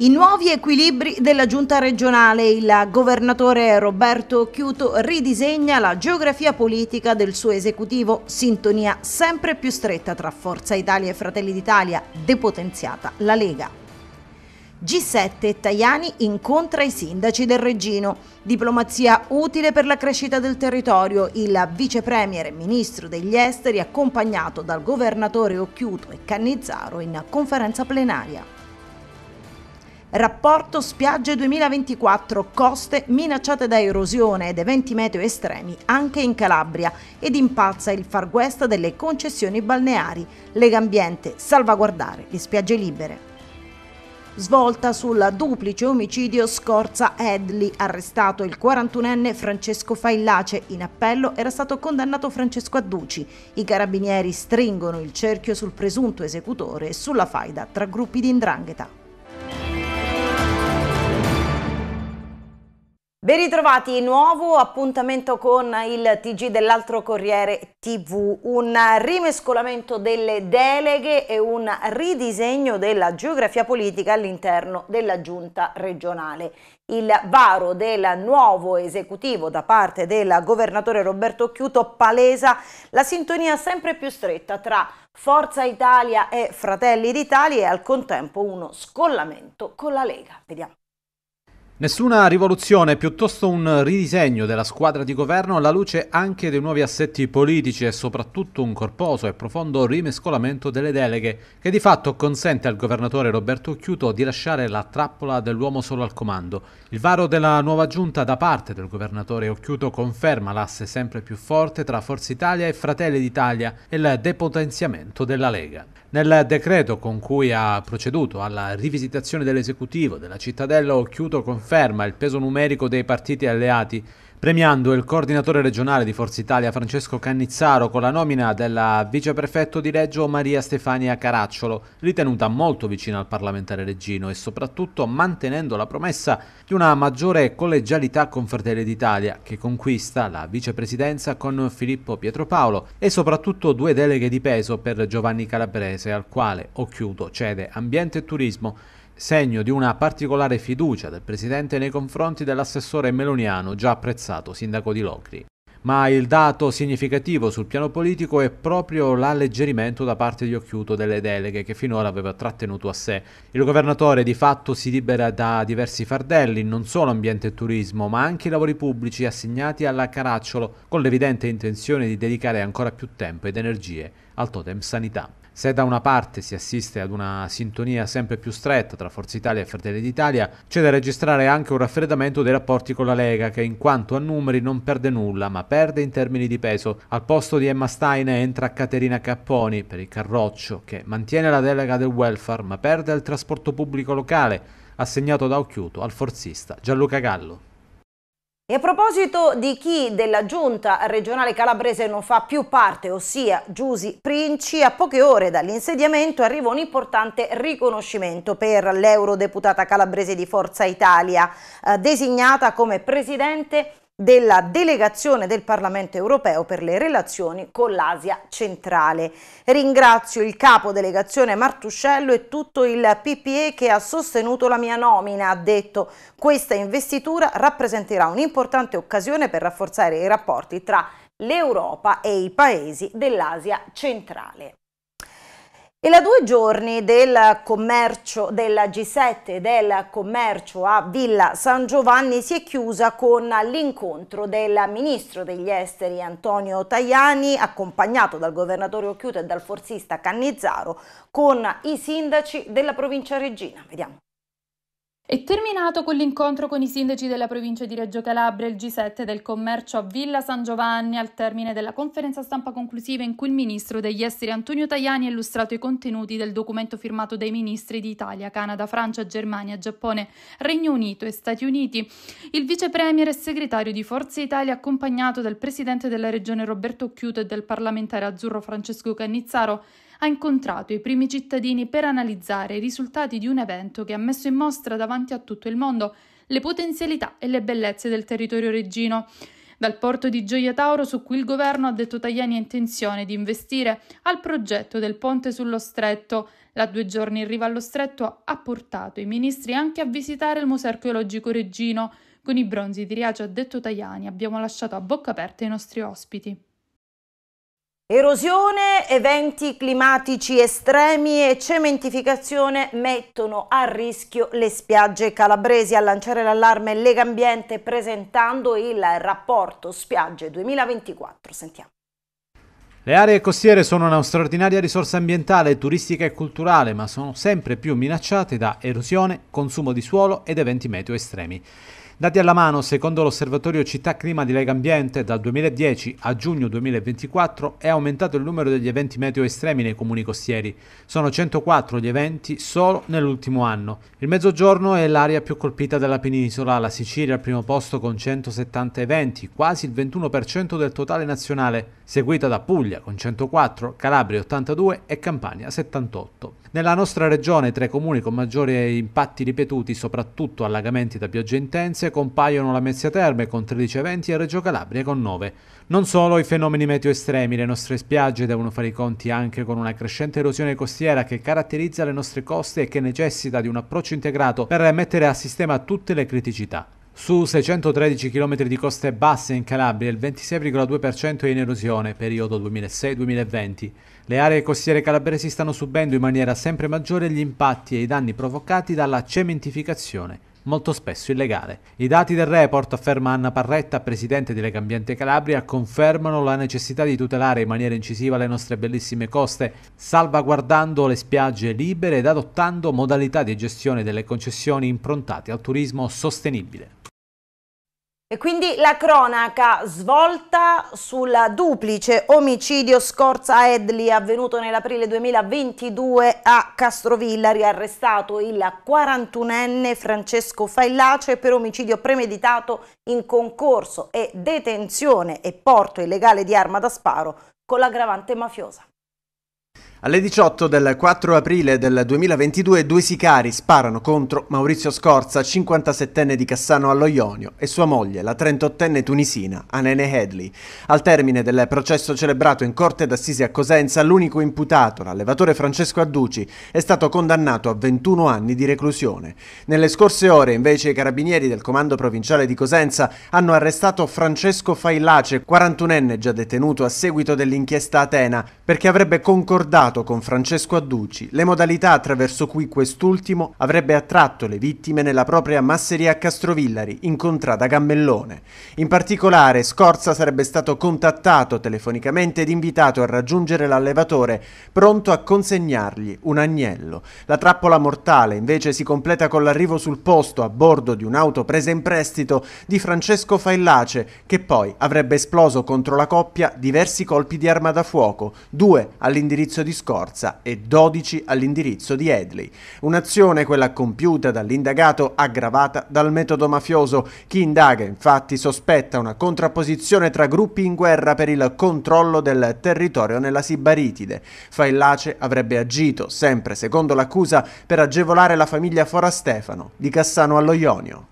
I nuovi equilibri della giunta regionale, il governatore Roberto Chiuto ridisegna la geografia politica del suo esecutivo, sintonia sempre più stretta tra Forza Italia e Fratelli d'Italia, depotenziata la Lega. G7 Tajani incontra i sindaci del Regino. Diplomazia utile per la crescita del territorio. Il vicepremier e ministro degli esteri accompagnato dal governatore Occhiuto e Cannizzaro in conferenza plenaria. Rapporto spiagge 2024, coste minacciate da erosione ed eventi meteo estremi anche in Calabria ed impazza il far west delle concessioni balneari, Lega ambiente, salvaguardare le spiagge libere. Svolta sul duplice omicidio Scorza Edli, arrestato il 41enne Francesco Faillace, in appello era stato condannato Francesco Adduci. I carabinieri stringono il cerchio sul presunto esecutore e sulla faida tra gruppi di indrangheta. Ben ritrovati, nuovo appuntamento con il TG dell'altro Corriere TV, un rimescolamento delle deleghe e un ridisegno della geografia politica all'interno della giunta regionale. Il varo del nuovo esecutivo da parte del governatore Roberto Chiuto palesa la sintonia sempre più stretta tra Forza Italia e Fratelli d'Italia e al contempo uno scollamento con la Lega. Vediamo. Nessuna rivoluzione, piuttosto un ridisegno della squadra di governo alla luce anche dei nuovi assetti politici e soprattutto un corposo e profondo rimescolamento delle deleghe che di fatto consente al governatore Roberto Chiuto di lasciare la trappola dell'uomo solo al comando. Il varo della nuova giunta da parte del governatore Occhiuto conferma l'asse sempre più forte tra Forza Italia e Fratelli d'Italia e il depotenziamento della Lega. Nel decreto con cui ha proceduto alla rivisitazione dell'esecutivo della cittadella Occhiuto conferma il peso numerico dei partiti alleati premiando il coordinatore regionale di Forza Italia Francesco Cannizzaro con la nomina della viceprefetto di Reggio Maria Stefania Caracciolo, ritenuta molto vicina al parlamentare reggino e soprattutto mantenendo la promessa di una maggiore collegialità con Fratelli d'Italia che conquista la vicepresidenza con Filippo Pietropaolo e soprattutto due deleghe di peso per Giovanni Calabrese al quale Occhiuto cede ambiente e turismo segno di una particolare fiducia del Presidente nei confronti dell'assessore meloniano già apprezzato sindaco di Locri. Ma il dato significativo sul piano politico è proprio l'alleggerimento da parte di Occhiuto delle deleghe che finora aveva trattenuto a sé. Il governatore di fatto si libera da diversi fardelli, non solo ambiente e turismo, ma anche i lavori pubblici assegnati alla Caracciolo, con l'evidente intenzione di dedicare ancora più tempo ed energie al totem sanità. Se da una parte si assiste ad una sintonia sempre più stretta tra Forza Italia e Fratelli d'Italia, c'è da registrare anche un raffreddamento dei rapporti con la Lega che in quanto a numeri non perde nulla, ma perde in termini di peso. Al posto di Emma Stein entra Caterina Capponi per il Carroccio, che mantiene la delega del welfare, ma perde il trasporto pubblico locale, assegnato da Occhiuto al forzista Gianluca Gallo. E a proposito di chi della giunta regionale calabrese non fa più parte, ossia Giusi Princi, a poche ore dall'insediamento arriva un importante riconoscimento per l'eurodeputata calabrese di Forza Italia, eh, designata come presidente della delegazione del Parlamento europeo per le relazioni con l'Asia centrale. Ringrazio il capo delegazione Martuscello e tutto il PPE che ha sostenuto la mia nomina, ha detto. Questa investitura rappresenterà un'importante occasione per rafforzare i rapporti tra l'Europa e i paesi dell'Asia centrale. E la due giorni del commercio della G7 del commercio a Villa San Giovanni si è chiusa con l'incontro del ministro degli esteri Antonio Tajani accompagnato dal governatore Occhiuto e dal forzista Cannizzaro con i sindaci della provincia Regina. Vediamo. È terminato con l'incontro con i sindaci della provincia di Reggio Calabria il G7 del commercio a Villa San Giovanni al termine della conferenza stampa conclusiva in cui il ministro degli esteri Antonio Tajani ha illustrato i contenuti del documento firmato dai ministri di Italia, Canada, Francia, Germania, Giappone, Regno Unito e Stati Uniti. Il vice premier e segretario di Forza Italia accompagnato dal presidente della regione Roberto Chiuto e del parlamentare azzurro Francesco Cannizzaro ha incontrato i primi cittadini per analizzare i risultati di un evento che ha messo in mostra davanti davanti a tutto il mondo le potenzialità e le bellezze del territorio reggino. Dal porto di Gioia Tauro, su cui il governo ha detto Tajani ha intenzione di investire, al progetto del ponte sullo stretto. La due giorni in riva allo stretto ha portato i ministri anche a visitare il Museo archeologico reggino. Con i bronzi di Riace, ha detto Tajani, abbiamo lasciato a bocca aperta i nostri ospiti. Erosione, eventi climatici estremi e cementificazione mettono a rischio le spiagge calabresi. A lanciare l'allarme Lega Ambiente presentando il rapporto Spiagge 2024. Sentiamo. Le aree costiere sono una straordinaria risorsa ambientale, turistica e culturale, ma sono sempre più minacciate da erosione, consumo di suolo ed eventi meteo estremi. Dati alla mano, secondo l'osservatorio Città Clima di Lega Ambiente, dal 2010 a giugno 2024 è aumentato il numero degli eventi meteo estremi nei comuni costieri. Sono 104 gli eventi solo nell'ultimo anno. Il mezzogiorno è l'area più colpita della penisola, la Sicilia al primo posto con 170 eventi, quasi il 21% del totale nazionale, seguita da Puglia con 104, Calabria 82 e Campania 78. Nella nostra regione tra i comuni con maggiori impatti ripetuti, soprattutto allagamenti da piogge intense, Varese compaiono la Mezzia Terme con 13 eventi e Reggio Calabria con 9. Non solo i fenomeni meteo estremi, le nostre spiagge devono fare i conti anche con una crescente erosione costiera che caratterizza le nostre coste e che necessita di un approccio integrato per mettere a sistema tutte le criticità. Su 613 km di coste basse in Calabria il 26,2% è in erosione, periodo 2006-2020. Le aree costiere calabresi stanno subendo in maniera sempre maggiore gli impatti e i danni provocati dalla cementificazione molto spesso illegale. I dati del report, afferma Anna Parretta, presidente di Legambiente Calabria, confermano la necessità di tutelare in maniera incisiva le nostre bellissime coste, salvaguardando le spiagge libere ed adottando modalità di gestione delle concessioni improntate al turismo sostenibile. E quindi la cronaca svolta sul duplice omicidio Scorza Edli avvenuto nell'aprile 2022 a Castrovilla, riarrestato il 41enne Francesco Faillace per omicidio premeditato in concorso e detenzione e porto illegale di arma da sparo con l'aggravante mafiosa. Alle 18 del 4 aprile del 2022 due sicari sparano contro Maurizio Scorza, 57enne di Cassano allo Ionio, e sua moglie, la 38enne tunisina Anene Hedley. Al termine del processo celebrato in corte d'assise a Cosenza, l'unico imputato, l'allevatore Francesco Adduci, è stato condannato a 21 anni di reclusione. Nelle scorse ore, invece, i carabinieri del comando provinciale di Cosenza hanno arrestato Francesco Failace, 41enne già detenuto a seguito dell'inchiesta Atena, perché avrebbe concordato analizzato con Francesco Adduci le modalità attraverso cui quest'ultimo avrebbe attratto le vittime nella propria masseria a Castrovillari, incontrata a Gammellone. In particolare, Scorza sarebbe stato contattato telefonicamente ed invitato a raggiungere l'allevatore, pronto a consegnargli un agnello. La trappola mortale invece si completa con l'arrivo sul posto a bordo di un'auto presa in prestito di Francesco Faillace, che poi avrebbe esploso contro la coppia diversi colpi di arma da fuoco, due all'indirizzo di scorza e 12 all'indirizzo di Edley. Un'azione quella compiuta dall'indagato aggravata dal metodo mafioso. Chi indaga infatti sospetta una contrapposizione tra gruppi in guerra per il controllo del territorio nella Sibaritide. Faillace avrebbe agito, sempre secondo l'accusa, per agevolare la famiglia Forastefano di Cassano allo Ionio.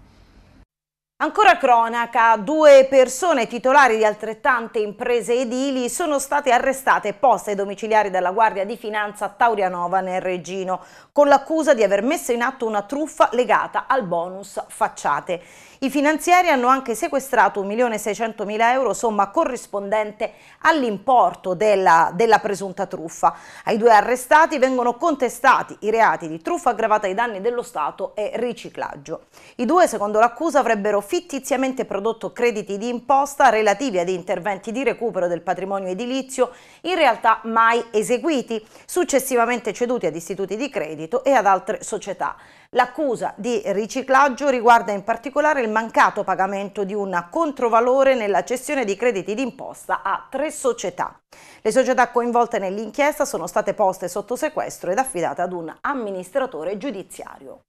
Ancora cronaca, due persone titolari di altrettante imprese edili sono state arrestate poste ai domiciliari della Guardia di Finanza Taurianova nel Regino con l'accusa di aver messo in atto una truffa legata al bonus facciate. I finanzieri hanno anche sequestrato 1.600.000 euro, somma corrispondente all'importo della, della presunta truffa. Ai due arrestati vengono contestati i reati di truffa aggravata ai danni dello Stato e riciclaggio. I due, secondo l'accusa, avrebbero fittiziamente prodotto crediti di imposta relativi ad interventi di recupero del patrimonio edilizio in realtà mai eseguiti, successivamente ceduti ad istituti di credito e ad altre società. L'accusa di riciclaggio riguarda in particolare il mancato pagamento di un controvalore nella cessione di crediti d'imposta a tre società. Le società coinvolte nell'inchiesta sono state poste sotto sequestro ed affidate ad un amministratore giudiziario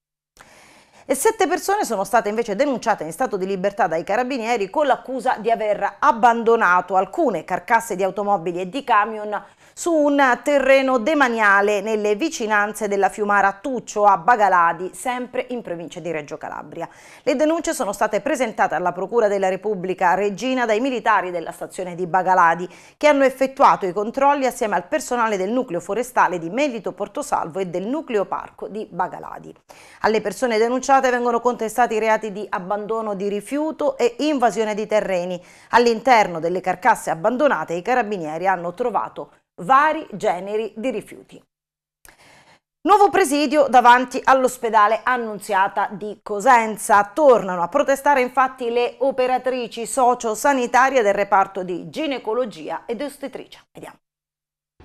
e sette persone sono state invece denunciate in stato di libertà dai carabinieri con l'accusa di aver abbandonato alcune carcasse di automobili e di camion su un terreno demaniale nelle vicinanze della Fiumara Tuccio a Bagaladi, sempre in provincia di Reggio Calabria. Le denunce sono state presentate alla Procura della Repubblica Regina dai militari della stazione di Bagaladi che hanno effettuato i controlli assieme al personale del nucleo forestale di Melito Portosalvo e del nucleo parco di Bagaladi. Alle persone denunciate vengono contestati i reati di abbandono di rifiuto e invasione di terreni. All'interno delle carcasse abbandonate i carabinieri hanno trovato vari generi di rifiuti. Nuovo presidio davanti all'ospedale Annunziata di Cosenza. Tornano a protestare infatti le operatrici sociosanitarie del reparto di ginecologia ed ostetricia. Vediamo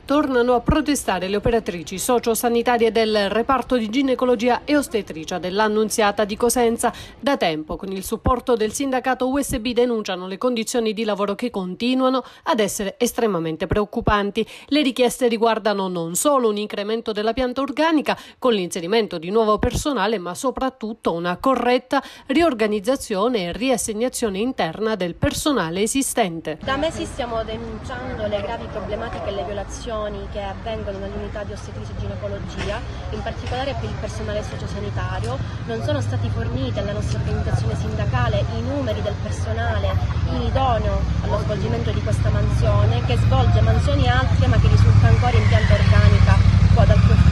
tornano a protestare le operatrici sociosanitarie del reparto di ginecologia e ostetricia dell'Annunziata di Cosenza. Da tempo, con il supporto del sindacato USB, denunciano le condizioni di lavoro che continuano ad essere estremamente preoccupanti. Le richieste riguardano non solo un incremento della pianta organica con l'inserimento di nuovo personale, ma soprattutto una corretta riorganizzazione e riassegnazione interna del personale esistente. Da mesi stiamo denunciando le gravi problematiche e le violazioni interrogazioni che avvengono nell'unità di ostetrice e ginecologia, in particolare per il personale sociosanitario, non sono stati forniti alla nostra organizzazione sindacale i numeri del personale inidoneo allo svolgimento di questa mansione, che svolge mansioni altre ma che risulta ancora in pianta organica qua dal profilo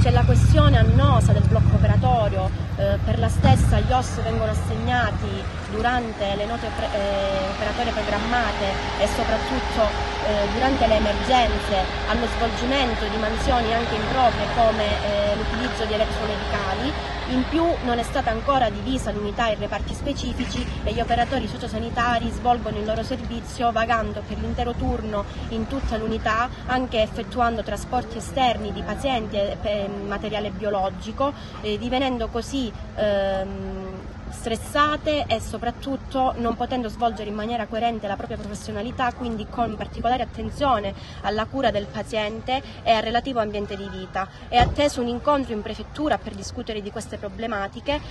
c'è la questione annosa del blocco operatorio, eh, per la stessa gli OS vengono assegnati durante le note pre eh, operatorie programmate e soprattutto eh, durante le emergenze allo svolgimento di mansioni anche improprie come eh, l'utilizzo di elettromedicali, in più non è stata ancora divisa l'unità in reparti specifici e gli operatori sociosanitari svolgono il loro servizio vagando per l'intero turno in tutta l'unità, anche effettuando trasporti esterni di pazienti e materiale biologico, divenendo così ehm, stressate e soprattutto non potendo svolgere in maniera coerente la propria professionalità, quindi con particolare attenzione alla cura del paziente e al relativo ambiente di vita. È atteso un incontro in prefettura per discutere di queste problematiche.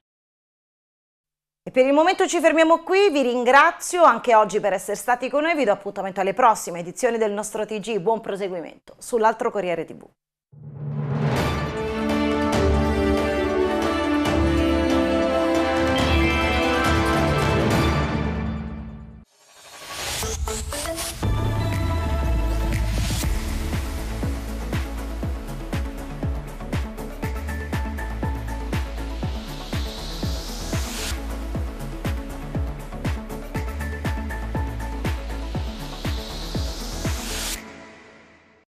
E per il momento ci fermiamo qui, vi ringrazio anche oggi per essere stati con noi, vi do appuntamento alle prossime edizioni del nostro TG, buon proseguimento sull'altro Corriere TV.